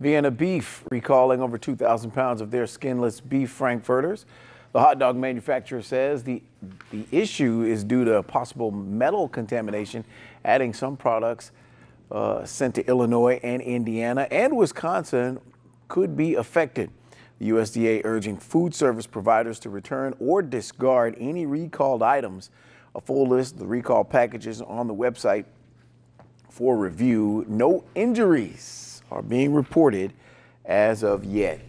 Vienna Beef recalling over 2,000 pounds of their skinless beef frankfurters. The hot dog manufacturer says the, the issue is due to possible metal contamination, adding some products uh, sent to Illinois and Indiana and Wisconsin could be affected. The USDA urging food service providers to return or discard any recalled items. A full list of the recall packages on the website for review. No injuries are being reported as of yet.